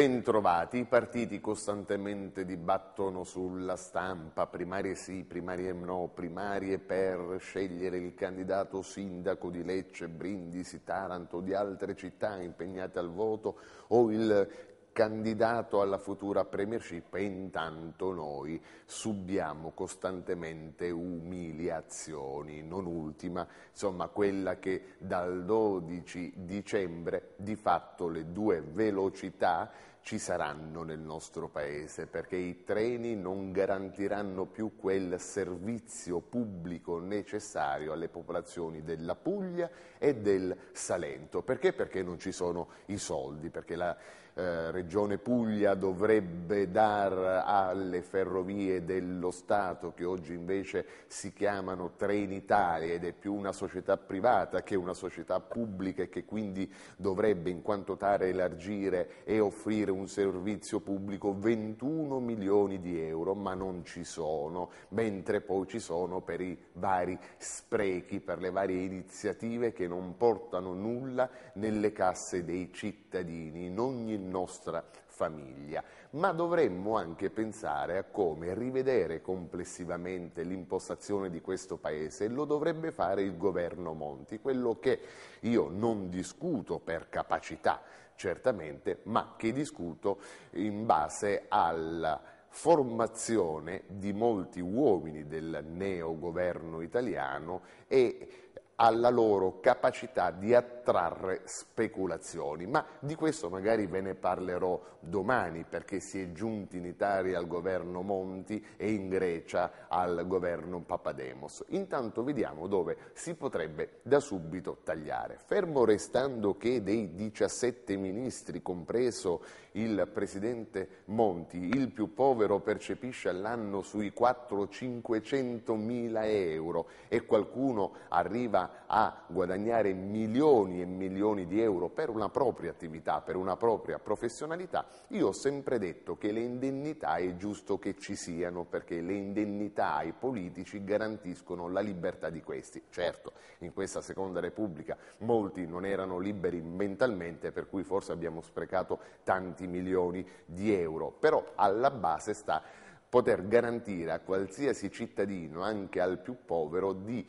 ben trovati, i partiti costantemente dibattono sulla stampa, primarie sì, primarie no, primarie per scegliere il candidato sindaco di Lecce, Brindisi, Taranto o di altre città impegnate al voto o il candidato alla futura premiership e intanto noi subiamo costantemente umiliazioni, non ultima, insomma quella che dal 12 dicembre di fatto le due velocità ci saranno nel nostro paese perché i treni non garantiranno più quel servizio pubblico necessario alle popolazioni della Puglia e del Salento. Perché? Perché non ci sono i soldi, perché la eh, Regione Puglia dovrebbe dar alle ferrovie dello Stato, che oggi invece si chiamano Trenitalia ed è più una società privata che una società pubblica e che quindi dovrebbe in quanto tale elargire e offrire un servizio pubblico 21 milioni di euro, ma non ci sono, mentre poi ci sono per i vari sprechi, per le varie iniziative che non portano nulla nelle casse dei cittadini. In ogni in nostra famiglia, ma dovremmo anche pensare a come rivedere complessivamente l'impostazione di questo Paese e lo dovrebbe fare il governo Monti, quello che io non discuto per capacità, certamente, ma che discuto in base alla formazione di molti uomini del neo governo italiano e alla loro capacità di attrarre speculazioni, ma di questo magari ve ne parlerò domani perché si è giunti in Italia al governo Monti e in Grecia al governo Papademos. Intanto vediamo dove si potrebbe da subito tagliare. Fermo restando che dei 17 ministri, compreso il presidente Monti, il più povero percepisce all'anno sui 4-500 mila euro e qualcuno arriva a a guadagnare milioni e milioni di euro per una propria attività, per una propria professionalità, io ho sempre detto che le indennità è giusto che ci siano perché le indennità ai politici garantiscono la libertà di questi. Certo, in questa seconda repubblica molti non erano liberi mentalmente, per cui forse abbiamo sprecato tanti milioni di euro, però alla base sta poter garantire a qualsiasi cittadino, anche al più povero, di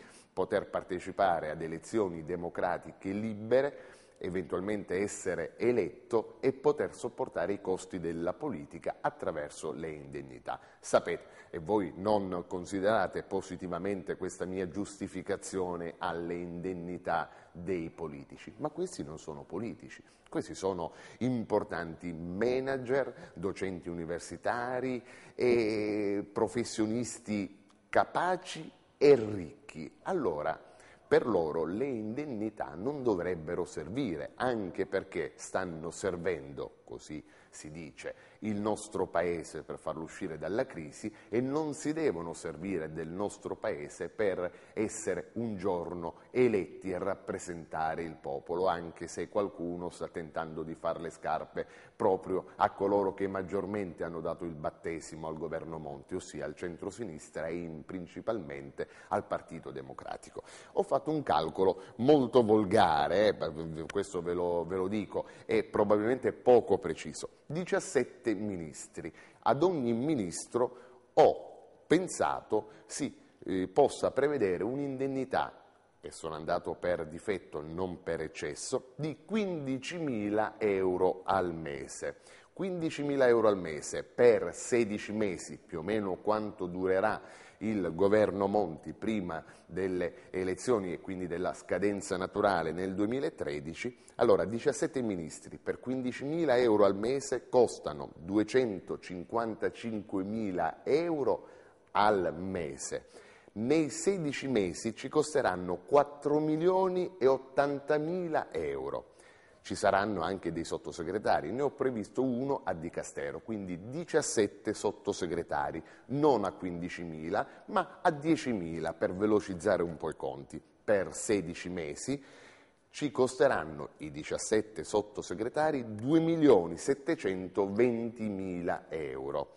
poter partecipare ad elezioni democratiche libere, eventualmente essere eletto e poter sopportare i costi della politica attraverso le indennità. Sapete, e voi non considerate positivamente questa mia giustificazione alle indennità dei politici, ma questi non sono politici, questi sono importanti manager, docenti universitari e professionisti capaci e ricchi. Allora, per loro le indennità non dovrebbero servire, anche perché stanno servendo, così si dice, il nostro Paese per farlo uscire dalla crisi e non si devono servire del nostro Paese per essere un giorno eletti e rappresentare il popolo, anche se qualcuno sta tentando di fare le scarpe proprio a coloro che maggiormente hanno dato il battesimo al governo Monti, ossia al centro-sinistra e in, principalmente al Partito Democratico. Ho fatto un calcolo molto volgare, eh, questo ve lo, ve lo dico, è probabilmente poco preciso. 17 sette ministri. Ad ogni ministro ho pensato si eh, possa prevedere un'indennità, e sono andato per difetto, non per eccesso, di 15.000 euro al mese. 15.000 euro al mese per 16 mesi, più o meno quanto durerà il governo Monti prima delle elezioni e quindi della scadenza naturale nel 2013, allora 17 ministri per 15.000 euro al mese costano 255.000 euro al mese. Nei 16 mesi ci costeranno 4 milioni e 80 mila euro ci saranno anche dei sottosegretari, ne ho previsto uno a Di Castero, quindi 17 sottosegretari, non a 15.000 ma a 10.000 per velocizzare un po' i conti, per 16 mesi ci costeranno i 17 sottosegretari 2.720.000 euro.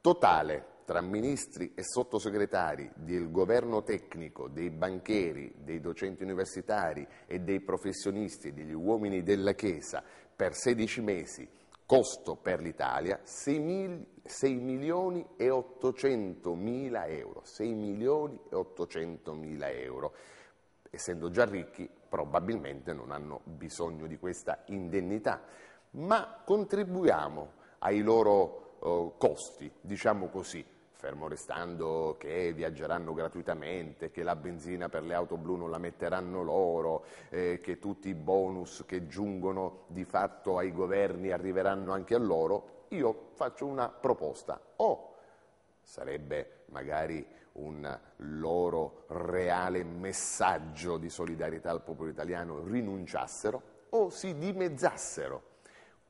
Totale tra ministri e sottosegretari del governo tecnico, dei banchieri, dei docenti universitari e dei professionisti degli uomini della Chiesa per 16 mesi, costo per l'Italia 6, mil, 6 milioni e 800 mila euro, 6 milioni e 800 mila euro. Essendo già ricchi probabilmente non hanno bisogno di questa indennità, ma contribuiamo ai loro eh, costi, diciamo così, fermo restando che viaggeranno gratuitamente, che la benzina per le auto blu non la metteranno loro, eh, che tutti i bonus che giungono di fatto ai governi arriveranno anche a loro, io faccio una proposta. O sarebbe magari un loro reale messaggio di solidarietà al popolo italiano, rinunciassero o si dimezzassero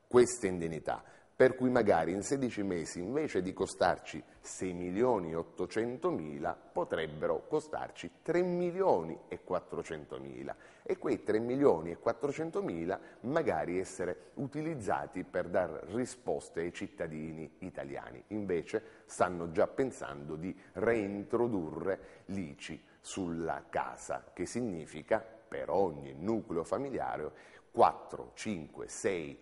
queste indennità per cui magari in 16 mesi invece di costarci 6 milioni e 800 mila potrebbero costarci 3 milioni e 400 mila e quei 3 milioni e 400 mila magari essere utilizzati per dar risposte ai cittadini italiani. Invece stanno già pensando di reintrodurre l'ICI sulla casa, che significa per ogni nucleo familiare 4, 5, 6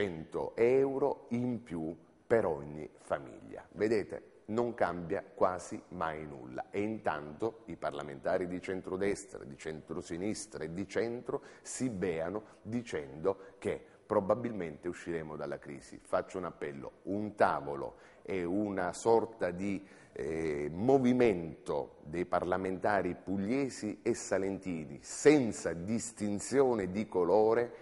100 euro in più per ogni famiglia. Vedete, non cambia quasi mai nulla e intanto i parlamentari di centrodestra, di centrosinistra e di centro si beano dicendo che probabilmente usciremo dalla crisi. Faccio un appello, un tavolo e una sorta di eh, movimento dei parlamentari pugliesi e salentini senza distinzione di colore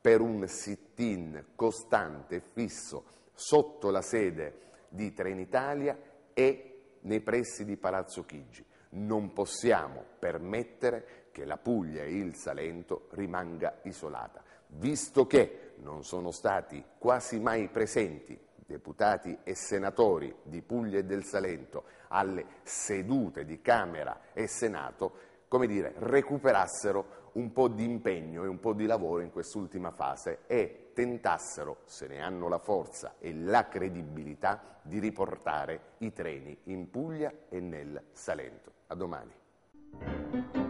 per un sit sit costante e fisso sotto la sede di Trenitalia e nei pressi di Palazzo Chigi. Non possiamo permettere che la Puglia e il Salento rimanga isolata, visto che non sono stati quasi mai presenti deputati e senatori di Puglia e del Salento alle sedute di Camera e Senato, come dire, recuperassero un po' di impegno e un po' di lavoro in quest'ultima fase e tentassero, se ne hanno la forza e la credibilità, di riportare i treni in Puglia e nel Salento. A domani.